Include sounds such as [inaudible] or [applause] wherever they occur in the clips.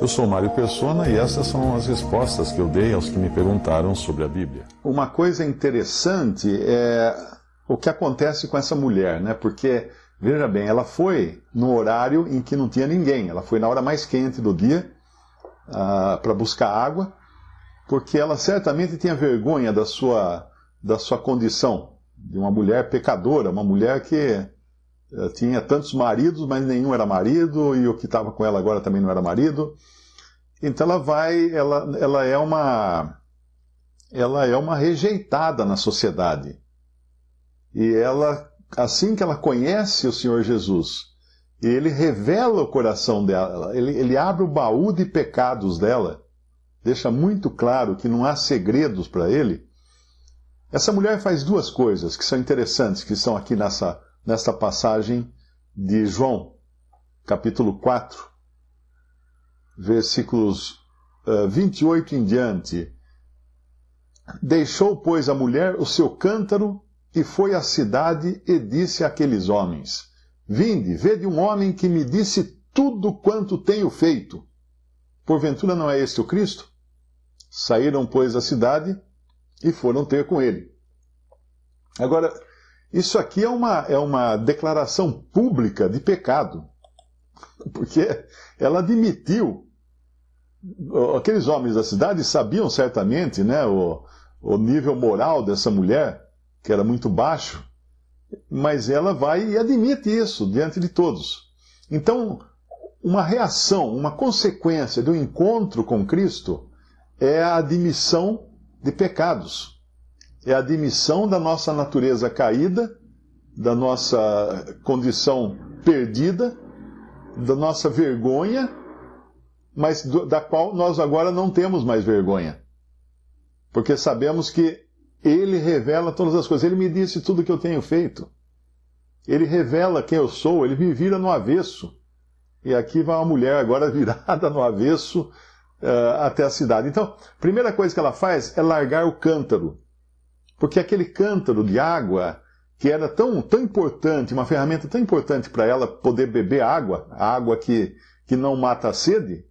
Eu sou Mário Persona e essas são as respostas que eu dei aos que me perguntaram sobre a Bíblia. Uma coisa interessante é o que acontece com essa mulher, né? Porque, veja bem, ela foi no horário em que não tinha ninguém, ela foi na hora mais quente do dia uh, ah, para buscar água, porque ela certamente tinha vergonha da sua, da sua condição de uma mulher pecadora, uma mulher que eh, tinha tantos maridos, mas nenhum era marido, e o que estava com ela agora também não era marido. Então ela vai, ela, ela é uma ela é uma rejeitada na sociedade. E ela, assim que ela conhece o Senhor Jesus, ele revela o coração dela, ele, ele abre o baú de pecados dela, deixa muito claro que não há segredos para ele. Essa mulher faz duas coisas que são interessantes, que estão aqui nessa nesta passagem de João, capítulo 4, versículos 28 eh, em diante. Deixou, pois, a mulher o seu cântaro e foi à cidade e disse àqueles homens: Vinde, vede um homem que me disse tudo quanto tenho feito. Porventura não é este o Cristo? Saíram, pois, da cidade e foram ter com ele. Agora, isso aqui é uma, é uma declaração pública de pecado, porque ela admitiu. Aqueles homens da cidade sabiam certamente né, o, o nível moral dessa mulher, que era muito baixo, mas ela vai e admite isso diante de todos. Então, uma reação, uma consequência do encontro com Cristo é a admissão de pecados é a admissão da nossa natureza caída, da nossa condição perdida, da nossa vergonha, mas do, da qual nós agora não temos mais vergonha. Porque sabemos que Ele revela todas as coisas. Ele me disse tudo o que eu tenho feito. Ele revela quem eu sou, ele me vira no avesso. E aqui vai uma mulher agora [laughs] virada no avesso uh, até a cidade. Então, primeira coisa que ela faz é largar o cântaro. Porque aquele cântaro de água, que era tão, tão importante, uma ferramenta tão importante para ela poder beber água, água que, que não mata a sede,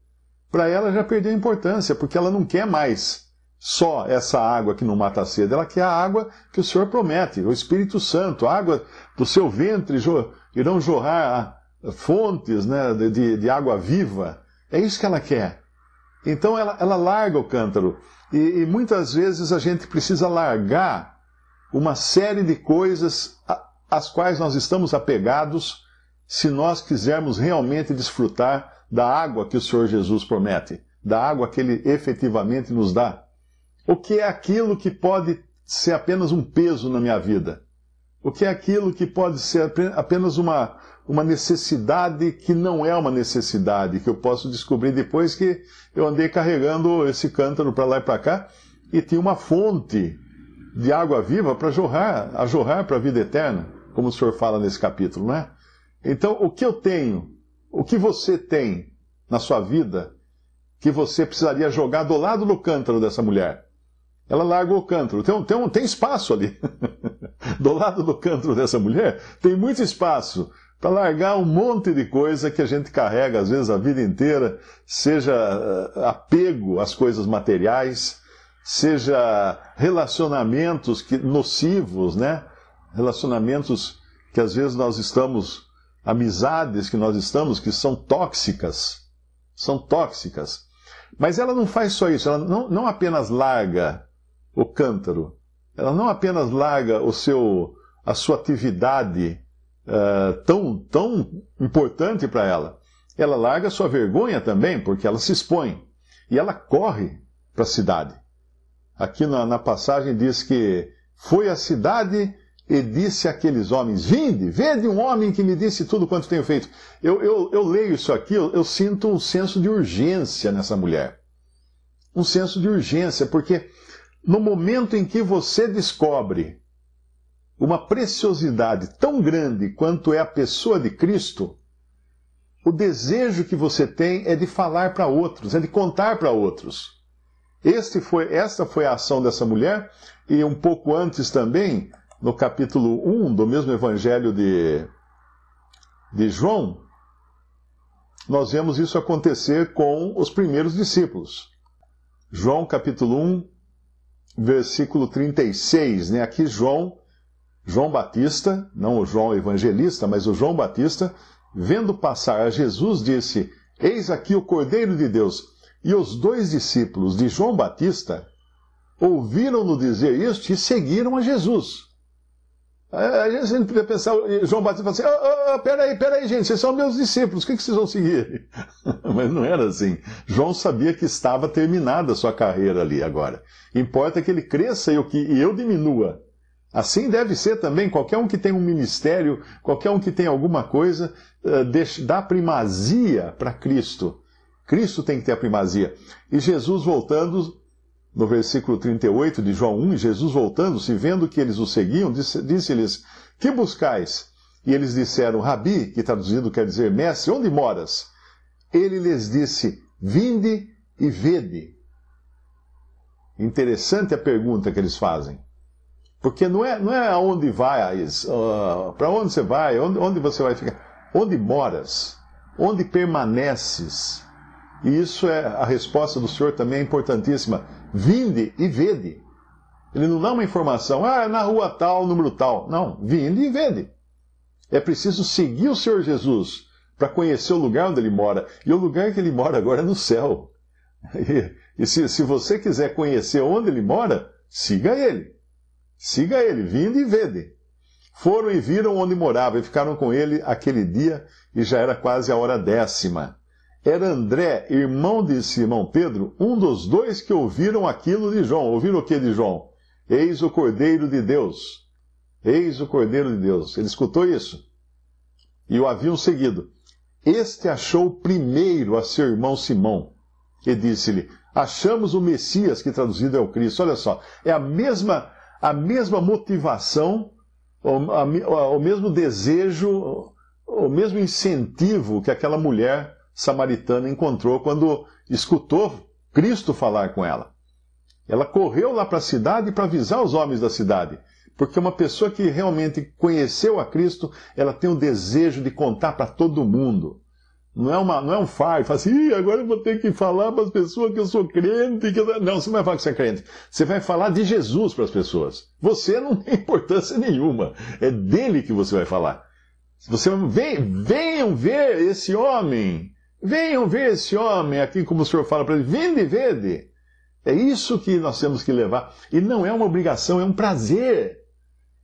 para ela já perdeu a importância, porque ela não quer mais só essa água que não mata a sede, ela quer a água que o Senhor promete, o Espírito Santo, a água do seu ventre irão jorrar ah, fontes né, de, de água viva. É isso que ela quer. Então ela, ela larga o cântaro. E, e muitas vezes a gente precisa largar uma série de coisas às quais nós estamos apegados se nós quisermos realmente desfrutar da água que o Senhor Jesus promete, da água que ele efetivamente nos dá. O que é aquilo que pode ser apenas um peso na minha vida? O que é aquilo que pode ser apenas uma, uma necessidade que não é uma necessidade, que eu posso descobrir depois que eu andei carregando esse cântaro para lá e para cá e tinha uma fonte de água viva para jorrar, a jorrar para a vida eterna, como o senhor fala nesse capítulo, não é? Então, o que eu tenho, o que você tem na sua vida que você precisaria jogar do lado do cântaro dessa mulher? Ela largou o cântaro. Tem, tem, tem espaço ali. [laughs] do lado do cântaro dessa mulher, tem muito espaço para largar um monte de coisa que a gente carrega às vezes a vida inteira, seja eh, apego às coisas materiais, seja relacionamentos que, nocivos, né? Relacionamentos que às vezes nós estamos, amizades que nós estamos, que são tóxicas, são tóxicas. Mas ela não faz só isso, ela não, não apenas larga o cântaro, ela não apenas larga o seu, a sua atividade ah, tão, tão importante para ela. Ela larga sua vergonha também, porque ela se expõe. E ela corre para a cidade. Aqui na, na passagem diz que foi à cidade e disse àqueles homens: Vinde, vede um homem que me disse tudo quanto tenho feito. Eu, eu, eu leio isso aqui, eu, eu, sinto um senso de urgência nessa mulher. Um senso de urgência, porque no momento em que você descobre uma preciosidade tão grande quanto é a pessoa de Cristo, o desejo que você tem é de falar para outros, é de contar para outros. Este foi, esta foi a ação dessa mulher, e um pouco antes também, no capítulo 1 do mesmo evangelho de, de João, nós vemos isso acontecer com os primeiros discípulos. João capítulo 1, versículo 36, né? Aqui João João Batista, não o João Evangelista, mas o João Batista, vendo passar a Jesus, disse: Eis aqui o Cordeiro de Deus. E os dois discípulos de João Batista ouviram-no dizer isto e seguiram a Jesus. A gente podia pensar, João Batista fala assim: oh, oh, oh, peraí, peraí, gente, vocês são meus discípulos, o que, vocês vão seguir? [laughs] Mas não era assim. João sabia que estava terminada a sua carreira ali agora. Importa que ele cresça e eu diminua. Assim deve ser também qualquer um que tem um ministério, qualquer um que tem alguma coisa, eh, dá primazia para Cristo. Cristo tem que ter a primazia. E Jesus voltando, no versículo 38 de João 1, Jesus voltando, se vendo que eles o seguiam, disse-lhes: Que buscais? E eles disseram: Rabi, que traduzido quer dizer mestre, onde moras? Ele lhes disse: Vinde e vede. Interessante a pergunta que eles fazem. Porque não é, não é aonde vai, uh, ah, para onde você vai, onde, onde você vai ficar, onde moras, onde permaneces. E isso é a resposta do Senhor também é importantíssima. Vinde e vede. Ele não dá uma informação, ah, na rua tal, número tal. Não, vinde e vede. É preciso seguir o Senhor Jesus para conhecer o lugar onde ele mora. E o lugar que ele mora agora é no céu. [laughs] E, e se, se você quiser conhecer onde ele mora, siga ele. Siga ele, vinde e vede. Foram e viram onde morava e ficaram com ele aquele dia, e já era quase a hora décima. Era André, irmão de Simão Pedro, um dos dois que ouviram aquilo de João. Ouviram o que de João? Eis o Cordeiro de Deus. Eis o Cordeiro de Deus. Ele escutou isso e o haviam seguido. Este achou primeiro a seu irmão Simão e disse-lhe: Achamos o Messias, que traduzido é o Cristo. Olha só, é a mesma a mesma motivação, o, mesmo desejo, o mesmo incentivo que aquela mulher samaritana encontrou quando escutou Cristo falar com ela. Ela correu lá para a cidade para avisar os homens da cidade. Porque uma pessoa que realmente conheceu a Cristo, ela tem o desejo de contar para todo mundo. Não é, uma, não é um fardo, fala assim, agora eu vou ter que falar para as pessoas que eu sou crente. Que eu... Não, você não vai falar que você é crente. Você vai falar de Jesus para as pessoas. Você não tem [laughs] importância nenhuma. É dele que você vai falar. Você vem, venham ver esse homem. Venham ver esse homem aqui, como o senhor fala para ele. Vende, vede. É isso que nós temos que levar. E não é uma obrigação, é um prazer.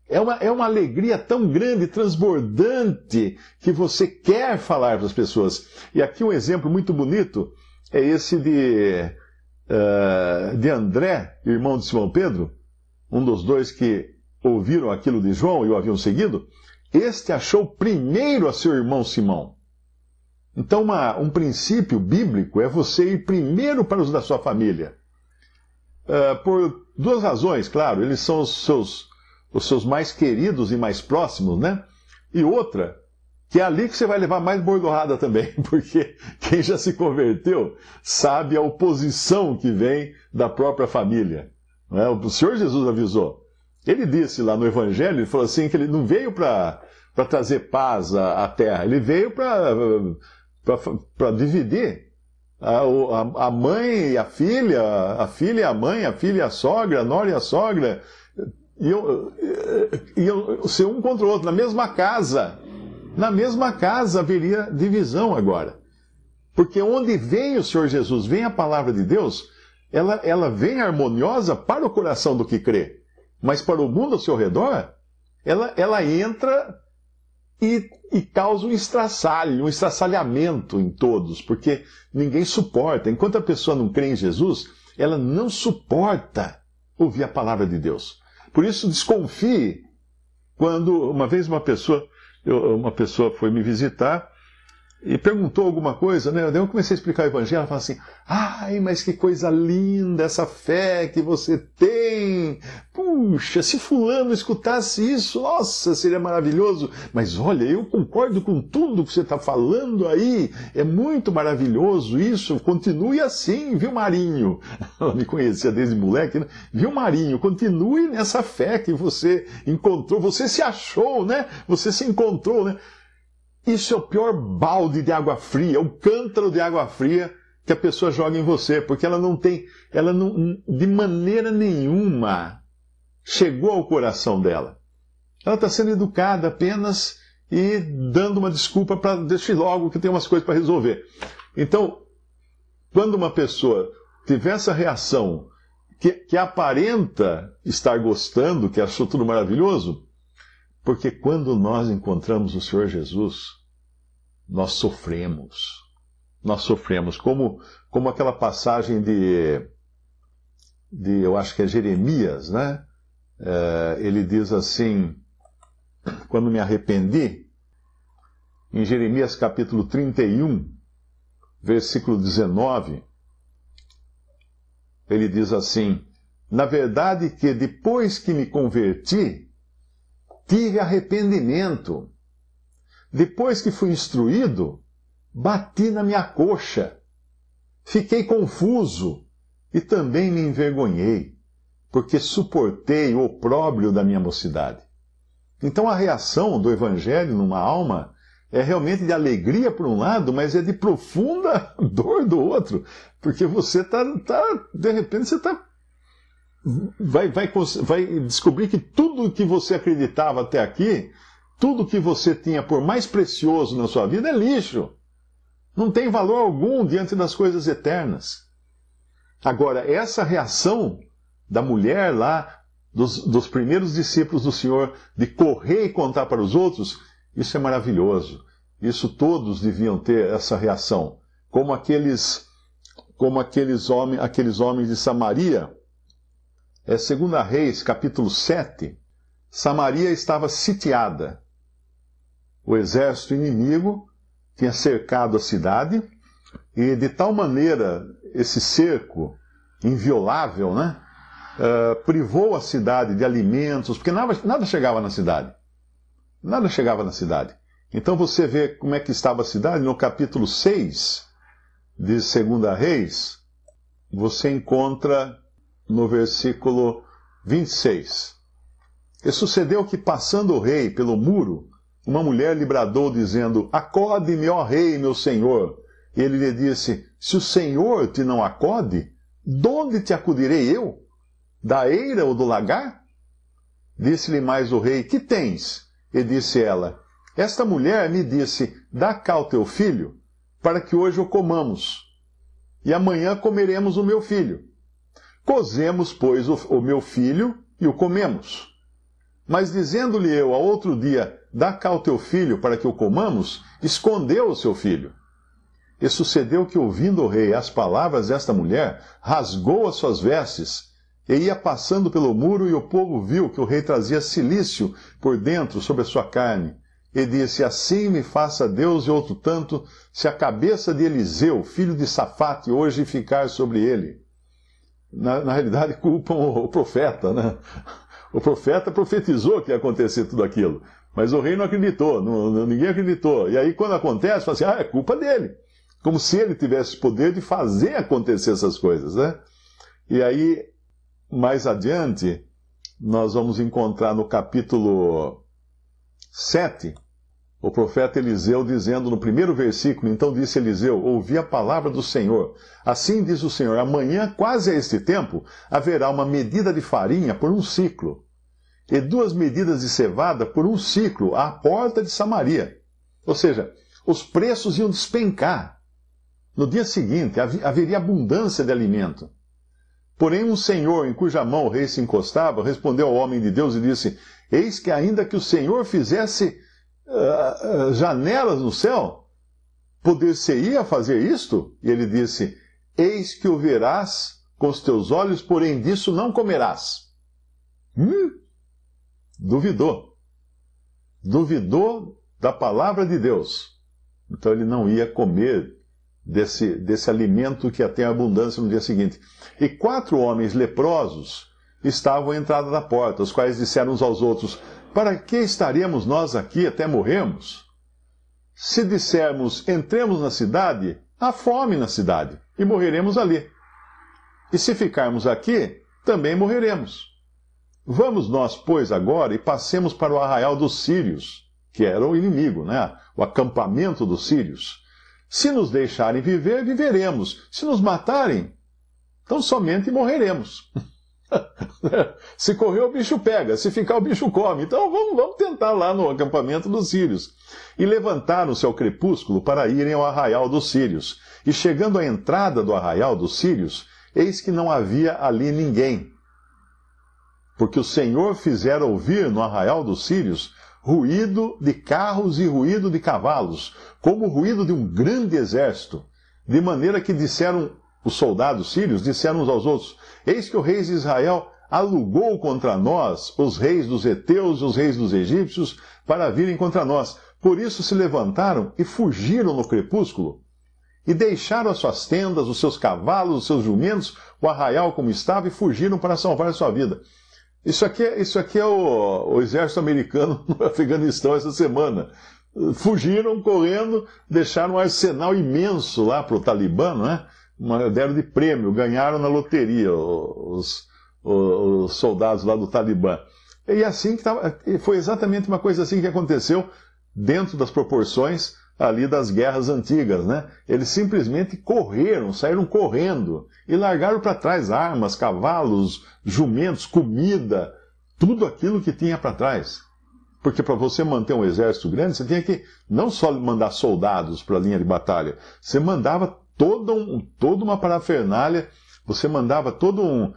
É uma, é uma alegria tão grande, transbordante, que você quer falar para as pessoas. E aqui um exemplo muito bonito é esse de, uh, de André, irmão de Simão Pedro, um dos dois que ouviram aquilo de João e o haviam seguido. Este achou primeiro a seu irmão Simão. Então, uma, um princípio bíblico é você ir primeiro para os da sua família. Uh, por duas razões, claro. Eles são os seus os seus mais queridos e mais próximos, né? E outra, que é ali que você vai levar mais bordoada também, [laughs] porque quem já se converteu sabe a oposição que vem da própria família. Né? O Senhor Jesus avisou. Ele disse lá no Evangelho, ele falou assim, que ele não veio para trazer paz à, à, terra, ele veio para dividir a, a, a, mãe e a filha, a filha e a mãe, a filha e a sogra, a nora e a sogra, iam, iam ser um contra o outro, na mesma casa. Na mesma casa haveria divisão agora. Porque onde vem o Senhor Jesus, vem a palavra de Deus, ela, ela vem harmoniosa para o coração do que crê. Mas para o mundo ao seu redor, ela, ela entra e, e, causa um estraçalho, um estraçalhamento em todos, porque ninguém suporta. Enquanto a pessoa não crê em Jesus, ela não suporta ouvir a palavra de Deus. Por isso, desconfie quando uma vez uma pessoa, eu, uma pessoa foi me visitar e perguntou alguma coisa, né? eu comecei a explicar o evangelho, ela falou assim: "Ai, mas que coisa linda essa fé que você tem! Puxa, se fulano escutasse isso, nossa, seria maravilhoso. Mas olha, eu concordo com tudo que você está falando aí. É muito maravilhoso isso. Continue assim, viu, Marinho? [laughs] Ela me conhecia desde moleque, né? Viu, Marinho? Continue nessa fé que você encontrou, você se achou, né? Você se encontrou, né? Isso é o pior balde de água fria, é o cântaro de água fria que a pessoa joga em você, porque ela não tem, ela não, de maneira nenhuma chegou ao coração dela. Ela está sendo educada apenas e dando uma desculpa para deixe logo que tem umas coisas para resolver. Então, quando uma pessoa tiver essa reação que, que aparenta estar gostando, que achou tudo maravilhoso, porque quando nós encontramos o Senhor Jesus, nós sofremos. Nós sofremos. Como, como aquela passagem de, de, eu acho que é Jeremias, né? É, ele diz assim: Quando me arrependi, em Jeremias capítulo 31, versículo 19, ele diz assim: Na verdade, que depois que me converti, tive arrependimento. Depois que fui instruído, bati na minha coxa. Fiquei confuso e também me envergonhei, porque suportei o opróbrio da minha mocidade. Então a reação do Evangelho numa alma é realmente de alegria por um lado, mas é de profunda [laughs] dor do outro, porque você está, tá, de repente, você está vai, vai, vai descobrir que tudo que você acreditava até aqui, tudo que você tinha por mais precioso na sua vida é lixo. Não tem valor algum diante das coisas eternas. Agora, essa reação da mulher lá, dos, dos primeiros discípulos do Senhor, de correr e contar para os outros, isso é maravilhoso. Isso todos deviam ter essa reação. Como aqueles, como aqueles, homens, aqueles homens de Samaria é, segunda Reis, capítulo 7, Samaria estava sitiada. O exército inimigo tinha cercado a cidade e de tal maneira esse cerco inviolável, né, uh, privou a cidade de alimentos, porque nada, nada chegava na cidade. Nada chegava na cidade. Então você vê como é que estava a cidade no capítulo 6 de Segunda Reis, você encontra no versículo 26. E sucedeu que, passando o rei pelo muro, uma mulher lhe bradou, dizendo: Acode-me, ó rei, meu senhor. Ele lhe disse: Se o senhor te não acode, donde te acudirei eu? Da eira ou do lagar? Disse-lhe mais o rei: Que tens? E disse ela: Esta mulher me disse: Dá cá o teu filho, para que hoje o comamos, e amanhã comeremos o meu filho. Cozemos, pois, o, o meu filho e o comemos. Mas dizendo-lhe eu ao outro dia, dá cá o teu filho para que o comamos, escondeu o seu filho. E sucedeu que, ouvindo o rei as palavras desta mulher, rasgou as suas vestes, e ia passando pelo muro, e o povo viu que o rei trazia silício por dentro sobre a sua carne, e disse: Assim me faça Deus e outro tanto, se a cabeça de Eliseu, filho de Safate, hoje ficar sobre ele na, na realidade, [laughs] culpam o, profeta, né? O profeta profetizou que ia acontecer tudo aquilo, mas o rei não acreditou, não, não, ninguém acreditou. E aí, quando acontece, fala assim: ah, é culpa dele. Como se ele tivesse poder de fazer acontecer essas coisas, né? E aí, mais adiante, nós vamos encontrar no capítulo 7 o profeta Eliseu dizendo no primeiro versículo: Então disse Eliseu: Ouvi a palavra do Senhor. Assim diz o Senhor: Amanhã, quase a este tempo, haverá uma medida de farinha por um ciclo, e duas medidas de cevada por um ciclo à porta de Samaria. Ou seja, os preços iam despencar. No dia seguinte haveria abundância de alimento. Porém, um senhor em cuja mão o rei se encostava respondeu ao homem de Deus e disse: Eis que, ainda que o Senhor fizesse ah, ah, janelas no céu? Poder-se-ia fazer isto? E ele disse: Eis que o verás com os teus olhos, porém disso não comerás. Hum? Duvidou. Duvidou da palavra de Deus. Então ele não ia comer desse, desse alimento que até abundância no dia seguinte. E quatro homens leprosos estavam à entrada da porta, os quais disseram uns aos outros: para que estaremos nós aqui até morrermos? Se dissermos entremos na cidade, há fome na cidade e morreremos ali. E se ficarmos aqui, também morreremos. Vamos nós, pois, agora e passemos para o arraial dos sírios, que era o inimigo, né? O acampamento dos sírios. Se nos deixarem viver, viveremos. Se nos matarem, tão somente morreremos. [laughs] [laughs] se correr, o bicho pega, se ficar, o bicho come. Então vamos, vamos tentar lá no acampamento dos sírios. E levantaram-se ao crepúsculo para irem ao arraial dos sírios. E chegando à entrada do arraial dos sírios, eis que não havia ali ninguém. Porque o Senhor fizera ouvir no arraial dos sírios ruído de carros e ruído de cavalos, como o ruído de um grande exército, de maneira que disseram os soldados sírios disseram uns aos outros: Eis que o rei de Israel alugou contra nós os reis dos heteus e os reis dos egípcios para virem contra nós. Por isso se levantaram e fugiram no crepúsculo. E deixaram as suas tendas, os seus cavalos, os seus jumentos, o arraial como estava e fugiram para salvar a sua vida. Isso aqui, é, isso aqui é o, o exército americano [laughs] no Afeganistão essa semana. Fugiram correndo, deixaram um arsenal imenso lá para o Talibã, não é? uma, deram de prêmio, ganharam na loteria os, os, os soldados lá do Talibã. E é assim que tava, foi exatamente uma coisa assim que aconteceu dentro das proporções ali das guerras antigas, né? Eles simplesmente correram, saíram correndo e largaram para trás armas, cavalos, jumentos, comida, tudo aquilo que tinha para trás. Porque para você manter um exército grande, você tinha que não só mandar soldados para a linha de batalha, você mandava toda um, toda uma parafernália, você mandava todo um,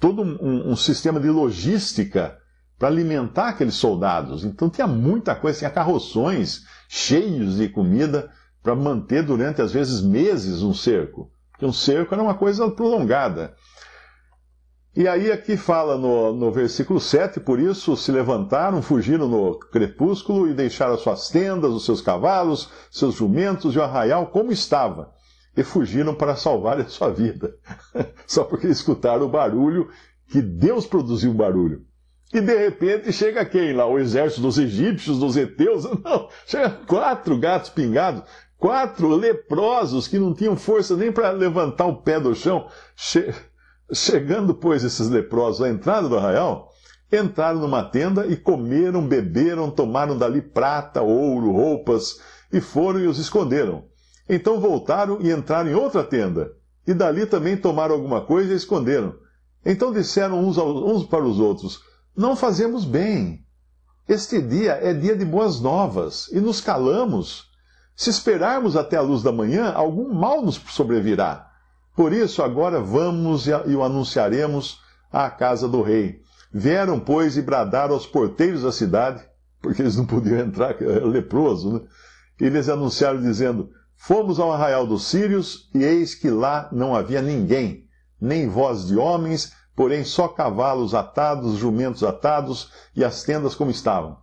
todo um, um sistema de logística para alimentar aqueles soldados. Então tinha muita coisa, tinha carroções cheios de comida para manter durante, às vezes, meses um cerco. Porque um cerco era uma coisa prolongada. E aí aqui fala no, no versículo 7, por isso se levantaram, fugiram no crepúsculo e deixaram suas tendas, os seus cavalos, seus jumentos e o arraial como estava e fugiram para salvar a sua vida, [laughs] só porque escutaram o barulho que Deus produziu um barulho. E de repente chega quem lá? O exército dos egípcios, dos heteus? [laughs] Não, chega quatro gatos pingados, quatro leprosos que não tinham força nem para levantar o pé do chão. Che... Chegando, pois, esses leprosos à entrada do arraial, entraram numa tenda e comeram, beberam, tomaram dali prata, ouro, roupas e foram e os esconderam. Então voltaram e entraram em outra tenda, e dali também tomaram alguma coisa e esconderam. Então disseram uns, uns para os outros: Não fazemos bem. Este dia é dia de boas novas, e nos calamos. Se esperarmos até a luz da manhã, algum mal nos sobrevirá. Por isso, agora vamos e o anunciaremos à casa do rei. Vieram, pois, e bradaram aos porteiros da cidade, [laughs] porque eles não podiam entrar, era é leproso, né? E eles anunciaram, dizendo: Fomos ao arraial dos Sírios, e eis que lá não havia ninguém, nem voz de homens, porém só cavalos atados, jumentos atados e as tendas como estavam.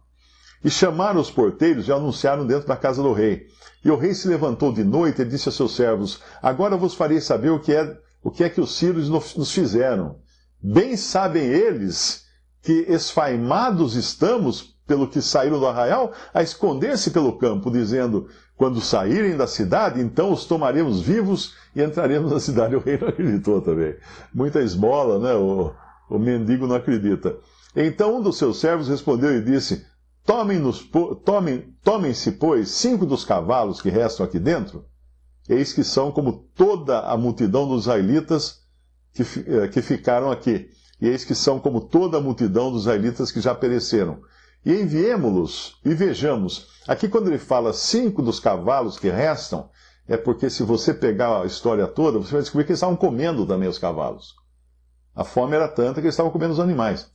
E chamaram os porteiros e anunciaram dentro da casa do rei. E o rei se levantou de noite e disse a seus servos: Agora vos farei saber o que é, o que, é que os sírios nos fizeram. Bem sabem eles que esfaimados estamos pelo que saíram do arraial, a esconder-se pelo campo, dizendo: Quando saírem da cidade, então os tomaremos vivos e entraremos na cidade. [laughs] O rei não acreditou também. Muita esmola, né? O, o mendigo não acredita. Então um dos seus servos respondeu e disse: Tomem-se, tomem, tomem pois, cinco dos cavalos que restam aqui dentro. Eis que são como toda a multidão dos israelitas que, eh, que ficaram aqui. E eis que são como toda a multidão dos israelitas que já pereceram e enviemos los e vejamos. Aqui, quando ele fala cinco dos cavalos que restam, é porque se você pegar a história toda, você vai descobrir que eles estavam comendo também os cavalos. A fome era tanta que eles estavam comendo os animais.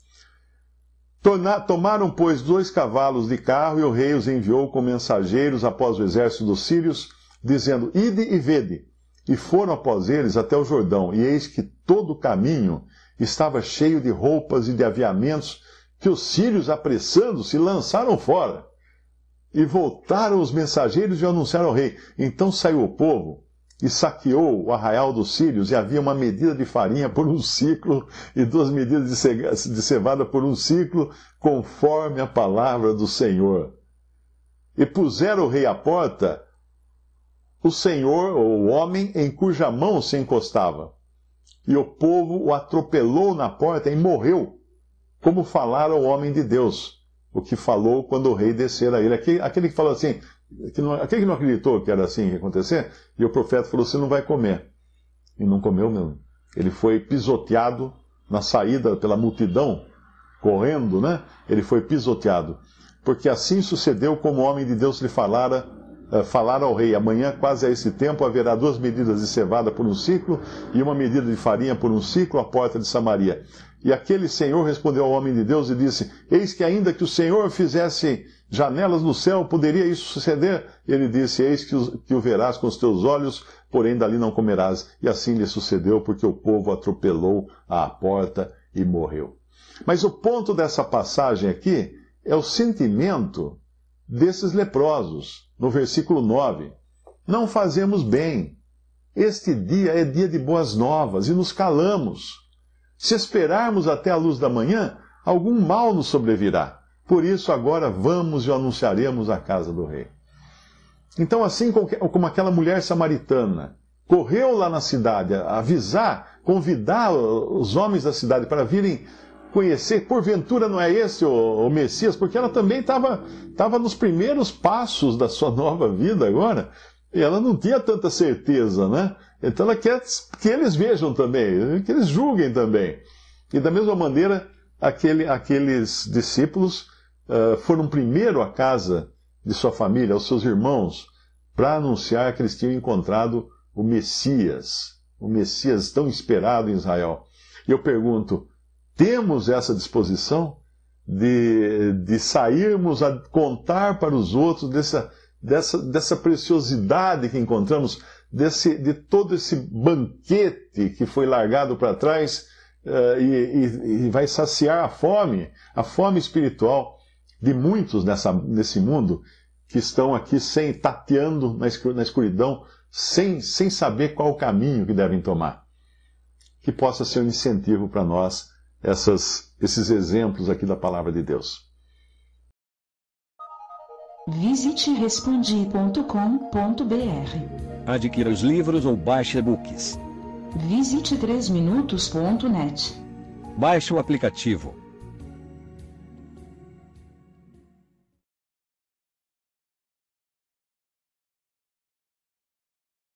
Tomaram, pois, dois cavalos de carro e o rei os enviou com mensageiros após o exército dos sírios, dizendo: Ide e vede. E foram após eles até o Jordão, e eis que todo o caminho estava cheio de roupas e de aviamentos que os sírios, apressando-se, lançaram fora. E voltaram os mensageiros e anunciaram ao rei. Então saiu o povo e saqueou o arraial dos sírios, e havia uma medida de farinha por um ciclo e duas medidas de cevada por um ciclo, conforme a palavra do Senhor. E puseram o rei à porta o senhor ou o homem em cuja mão se encostava. E o povo o atropelou na porta e morreu como falar ao homem de Deus, o que falou quando o rei descer a ele. Aquele, aquele que falou assim, que não, aquele que não acreditou que era assim que ia acontecer, e o profeta falou: Você não vai comer. E não comeu mesmo. Ele foi pisoteado na saída pela multidão, correndo, né? Ele foi pisoteado. Porque assim sucedeu como o homem de Deus lhe falara eh, falar ao rei: Amanhã, quase a esse tempo, haverá duas medidas de cevada por um ciclo e uma medida de farinha por um ciclo à porta de Samaria. E aquele senhor respondeu ao homem de Deus e disse: Eis que, ainda que o senhor fizesse janelas no céu, poderia isso suceder? Ele disse: Eis que o, que o verás com os teus olhos, porém dali não comerás. E assim lhe sucedeu, porque o povo atropelou a porta e morreu. Mas o ponto dessa passagem aqui é o sentimento desses leprosos no versículo 9: Não fazemos bem. Este dia é dia de boas novas e nos calamos. Se esperarmos até a luz da manhã, algum mal nos sobrevirá. Por isso, agora vamos e o anunciaremos à casa do rei. Então, assim como aquela mulher samaritana correu lá na cidade avisar, convidar os homens da cidade para virem conhecer, porventura não é esse o, o Messias? Porque ela também estava nos primeiros passos da sua nova vida agora, e ela não tinha tanta certeza, né? Então ela quer que eles vejam também, que eles julguem também. E da mesma maneira, aquele, aqueles discípulos uh, foram primeiro à casa de sua família, aos seus irmãos, para anunciar que eles tinham encontrado o Messias, o Messias tão esperado em Israel. E eu pergunto, temos essa disposição de, de sairmos a contar para os outros dessa, dessa, dessa preciosidade que encontramos, desse, de todo esse banquete que foi largado para trás uh, e, e, e, vai saciar a fome, a fome espiritual de muitos nessa, nesse mundo que estão aqui sem tateando na escuridão, sem, sem saber qual o caminho que devem tomar. Que possa ser um incentivo para nós essas, esses exemplos aqui da palavra de Deus. Visite respondi.com.br. Adquira os livros ou baixe e-books. Visite 3minutos.net. Baixe o aplicativo